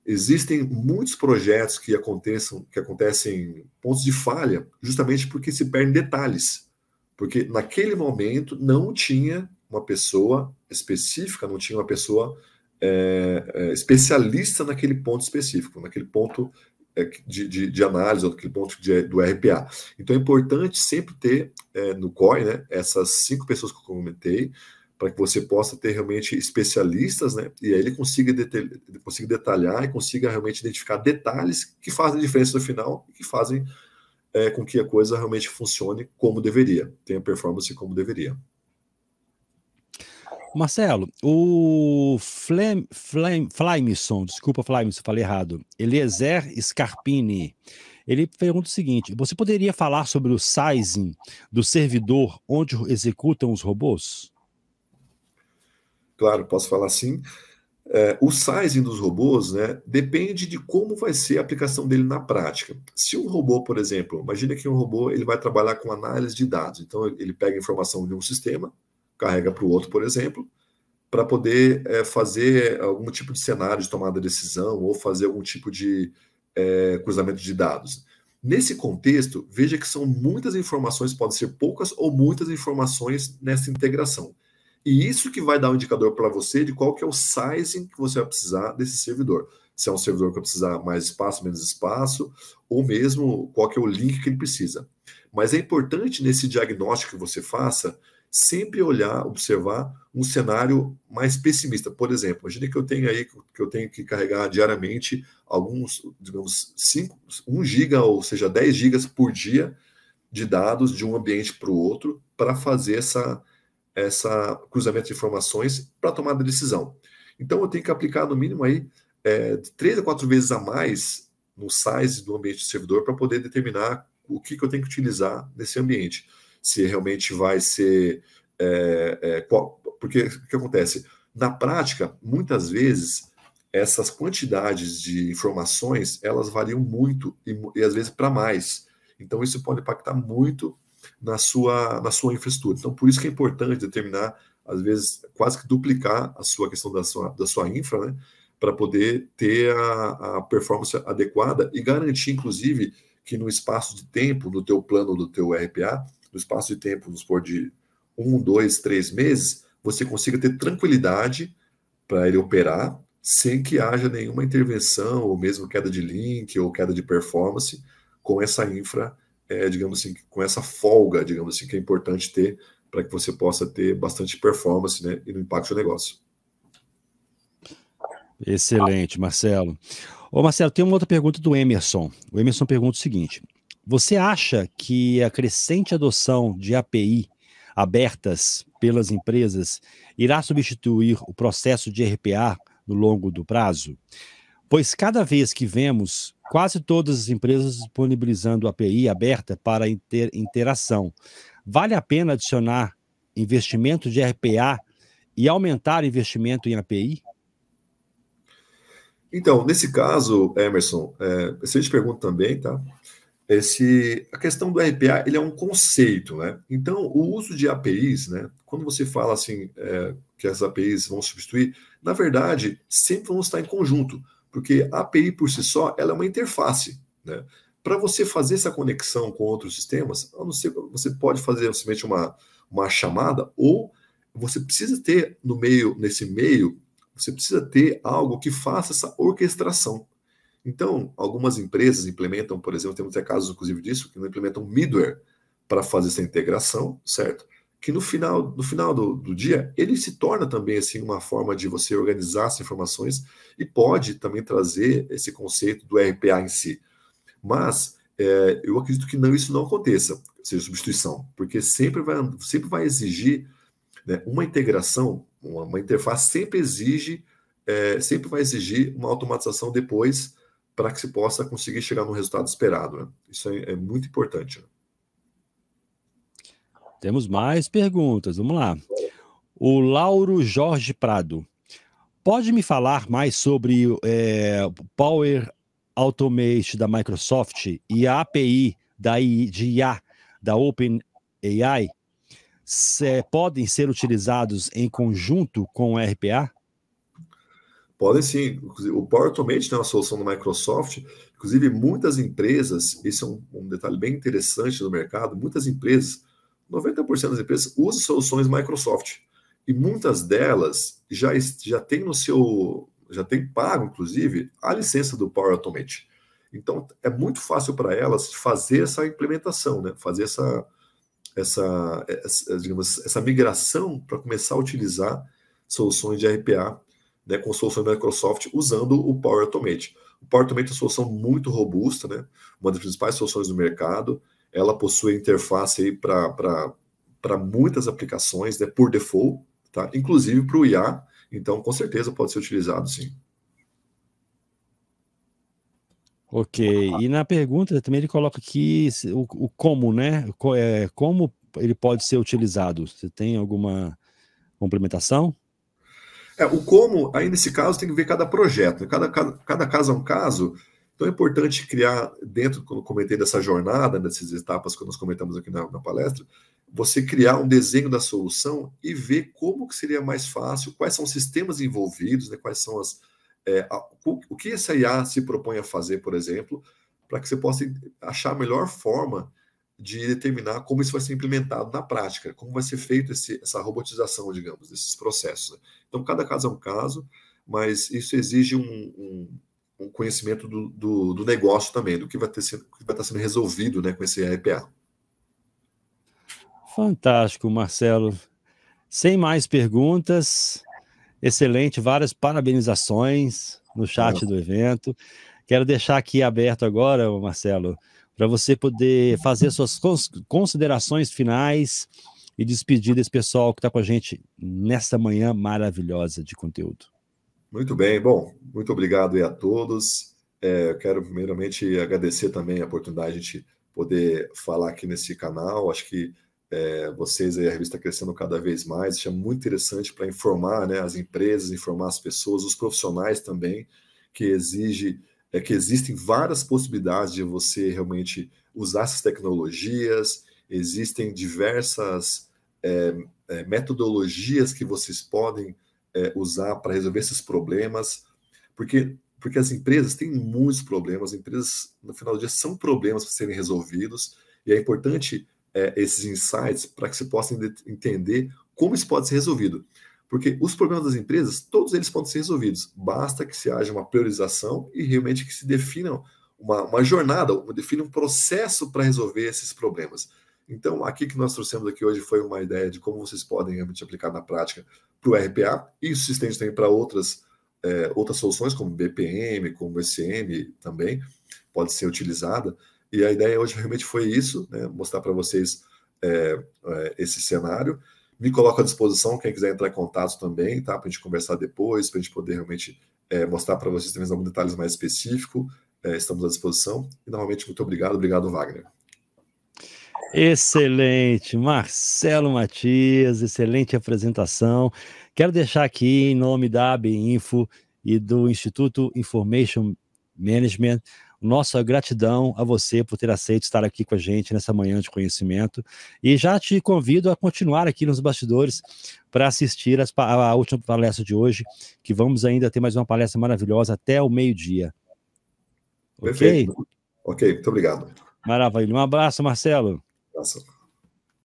existem muitos projetos que aconteçam, que acontecem pontos de falha, justamente porque se perdem detalhes. Porque naquele momento não tinha uma pessoa específica, não tinha uma pessoa é, é, especialista naquele ponto específico, naquele ponto é, de, de, de análise, ou daquele ponto de, do RPA. Então é importante sempre ter é, no COI né, essas cinco pessoas que eu comentei, para que você possa ter realmente especialistas, né? E aí ele consiga, detalhar, consiga detalhar e consiga realmente identificar detalhes que fazem diferença no final e que fazem é, com que a coisa realmente funcione como deveria, tenha performance como deveria. Marcelo, o Flem, desculpa, Flymeson, falei errado. Eliezer Scarpini. Ele pergunta o seguinte: você poderia falar sobre o sizing do servidor onde executam os robôs? Claro, posso falar sim. É, o sizing dos robôs né, depende de como vai ser a aplicação dele na prática. Se um robô, por exemplo, imagine que um robô ele vai trabalhar com análise de dados. Então, ele pega informação de um sistema, carrega para o outro, por exemplo, para poder é, fazer algum tipo de cenário de tomada de decisão ou fazer algum tipo de é, cruzamento de dados. Nesse contexto, veja que são muitas informações, podem ser poucas ou muitas informações nessa integração. E isso que vai dar um indicador para você de qual que é o sizing que você vai precisar desse servidor. Se é um servidor que vai precisar mais espaço, menos espaço, ou mesmo qual que é o link que ele precisa. Mas é importante nesse diagnóstico que você faça sempre olhar, observar um cenário mais pessimista. Por exemplo, imagine que eu tenho aí que eu tenho que carregar diariamente alguns, digamos, 5, 1 giga, ou seja, 10 gigas por dia de dados de um ambiente para o outro para fazer essa essa cruzamento de informações para tomar a decisão. Então eu tenho que aplicar no mínimo aí é, três a quatro vezes a mais no size do ambiente do servidor para poder determinar o que, que eu tenho que utilizar nesse ambiente se realmente vai ser. É, é, qual, porque o que acontece? Na prática, muitas vezes, essas quantidades de informações elas variam muito e, e às vezes para mais. Então, isso pode impactar muito na sua, na sua infraestrutura. Então, por isso que é importante determinar, às vezes, quase que duplicar a sua questão da sua, da sua infra, né? Para poder ter a, a performance adequada e garantir, inclusive, que no espaço de tempo no teu plano, do teu RPA, no espaço de tempo, vamos supor, de um, dois, três meses, você consiga ter tranquilidade para ele operar sem que haja nenhuma intervenção, ou mesmo queda de link, ou queda de performance, com essa infra, é, digamos assim, com essa folga, digamos assim, que é importante ter para que você possa ter bastante performance né, e no impacto do negócio. Excelente, Marcelo. Ô, Marcelo, tem uma outra pergunta do Emerson. O Emerson pergunta o seguinte: você acha que a crescente adoção de API abertas pelas empresas irá substituir o processo de RPA no longo do prazo? Pois cada vez que vemos quase todas as empresas disponibilizando API aberta para inter interação, vale a pena adicionar investimento de RPA e aumentar investimento em API? Então, nesse caso, Emerson, é, excelente pergunta também, tá? esse a questão do RPA ele é um conceito, né? Então o uso de APIs, né? Quando você fala assim é, que as APIs vão substituir, na verdade sempre vão estar em conjunto, porque a API por si só ela é uma interface, né? Para você fazer essa conexão com outros sistemas, a não ser, você pode fazer simplesmente uma, uma chamada ou você precisa ter no meio nesse meio você precisa ter algo que faça essa orquestração. Então, algumas empresas implementam, por exemplo, temos até casos, inclusive, disso, que não implementam middleware para fazer essa integração, certo? Que no final, no final do, do, dia, ele se torna também assim uma forma de você organizar as informações e pode também trazer esse conceito do RPA em si. Mas é, eu acredito que não isso não aconteça, seja substituição, porque sempre vai, sempre vai exigir né, uma integração, uma, uma interface sempre exige, é, sempre vai exigir uma automatização depois para que se possa conseguir chegar no resultado esperado. Né? Isso é, é, muito importante. Né? Temos mais perguntas, vamos lá. O Lauro Jorge Prado. Pode me falar mais sobre o é, Power Automate da Microsoft e a API da I, de IA da OpenAI? Se, podem ser utilizados em conjunto com o RPA? Podem sim, o Power Automate é uma solução da Microsoft, inclusive muitas empresas, esse é um, um detalhe bem interessante do mercado, muitas empresas, 90% das empresas usam soluções Microsoft, e muitas delas já, já tem no seu, já tem pago, inclusive, a licença do Power Automate. Então, é muito fácil para elas fazer essa implementação, né? fazer essa, essa, essa, digamos, essa migração para começar a utilizar soluções de RPA né, com soluções da Microsoft usando o Power Automate. O Power Automate é uma solução muito robusta, né, uma das principais soluções do mercado. Ela possui interface para muitas aplicações, né, por default, tá? inclusive para o IA. Então, com certeza pode ser utilizado, sim. Ok. E na pergunta também ele coloca aqui o, o como, né? É, como ele pode ser utilizado? Você tem alguma complementação? É, o como, aí nesse caso, tem que ver cada projeto. Né? Cada, cada, cada caso é um caso. Então é importante criar, dentro, quando comentei dessa jornada, né, dessas etapas que nós comentamos aqui na, na palestra, você criar um desenho da solução e ver como que seria mais fácil, quais são os sistemas envolvidos, né, quais são as. É, a, o, o que essa IA se propõe a fazer, por exemplo, para que você possa achar a melhor forma de determinar como isso vai ser implementado na prática, como vai ser feito esse, essa robotização, digamos, desses processos. Né? Então, cada caso é um caso, mas isso exige um, um, um conhecimento do, do, do, negócio também, do que vai, ter, que vai estar sendo resolvido né, com esse EPA. Fantástico, Marcelo. Sem mais perguntas, excelente, várias parabenizações no chat do evento. Quero deixar aqui aberto agora, Marcelo, para você poder fazer suas considerações finais e despedir desse pessoal que está com a gente nesta manhã maravilhosa de conteúdo. Muito bem, bom, muito obrigado aí a todos. É, quero primeiramente agradecer também a oportunidade de a gente poder falar aqui nesse canal. Acho que é, vocês aí, a revista crescendo cada vez mais, isso é muito interessante para informar né, as empresas, informar as pessoas, os profissionais também, que exige é que existem várias possibilidades de você realmente usar essas tecnologias, existem diversas é, é, metodologias que vocês podem é, usar para resolver esses problemas, porque, porque as empresas têm muitos problemas, as empresas, no final do dia, são problemas para serem resolvidos, e é importante é, esses insights para que você possa entender como isso pode ser resolvido. Porque os problemas das empresas, todos eles podem ser resolvidos. Basta que se haja uma priorização e realmente que se definam uma, uma jornada, defina um processo para resolver esses problemas. Então, aqui que nós trouxemos aqui hoje foi uma ideia de como vocês podem realmente aplicar na prática para o RPA. Isso se estende também para outras, é, outras soluções, como BPM, como SM também, pode ser utilizada. E a ideia hoje realmente foi isso, né? mostrar para vocês é, é, esse cenário. Me coloco à disposição, quem quiser entrar em contato também, tá? Para a gente conversar depois, para a gente poder realmente é, mostrar para vocês também alguns detalhes mais específicos. É, estamos à disposição. E novamente, muito obrigado. Obrigado, Wagner. Excelente, Marcelo Matias, excelente apresentação. Quero deixar aqui, em nome da AB Info e do Instituto Information Management, nossa gratidão a você por ter aceito estar aqui com a gente nessa manhã de conhecimento. E já te convido a continuar aqui nos bastidores para assistir as, a última palestra de hoje, que vamos ainda ter mais uma palestra maravilhosa até o meio-dia. Ok? Perfeito. Ok, muito obrigado. Maravilha. Um abraço, Marcelo. Um abraço.